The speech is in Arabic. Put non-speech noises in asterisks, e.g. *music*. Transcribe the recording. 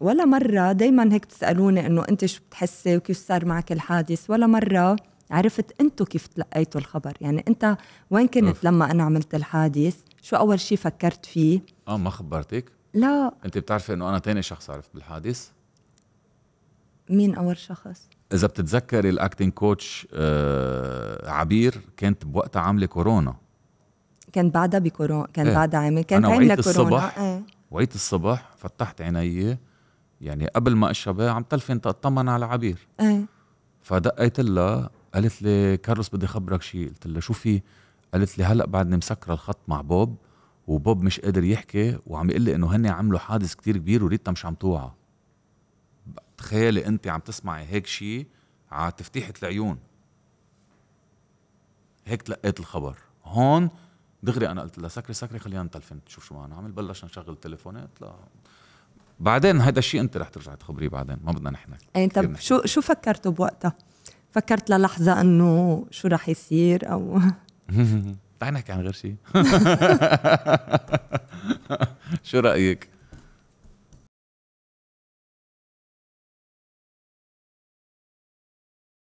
ولا مرة دايما هيك بتسألوني انه انت شو بتحسي وكيف صار معك الحادث ولا مرة عرفت انتو كيف تلقيتوا الخبر يعني انت وين كنت أوف. لما انا عملت الحادث شو اول شيء فكرت فيه اه ما خبرتك لا انت بتعرفي انه انا تاني شخص عرفت بالحادث مين اول شخص اذا بتتذكري الاكتين كوتش آه عبير كانت بوقتها عامله كورونا كان بعدها بكورونا كان ايه. بعدها عامل كان عامله كورونا الصبح ايه. وعيت الصبح فتحت عيني يعني قبل ما اشربها عم تلفن تطمن على عبير ايه فدقيت لها قالت لي كارلوس بدي خبرك شيء قلت لها شو في قالت لي هلا بعدني مسكره الخط مع بوب وبوب مش قادر يحكي وعم يقول لي انه هن عملوا حادث كتير كبير وريتا مش عم توعى تخيلي انت عم تسمعي هيك شيء على تفتيحه العيون هيك تلقيت الخبر هون دغري انا قلت لها سكري سكري خلينا نتلفن شوف شو معنا عم بلش نشغل تليفونات لا بعدين هذا الشيء انت رح ترجع تخبريه بعدين ما بدنا نحن اي طب شو شو فكرتوا بوقتها؟ فكرت للحظه انه شو رح يصير او *laughs* تعال نحكي عن غير شيء *laughs* شو رايك؟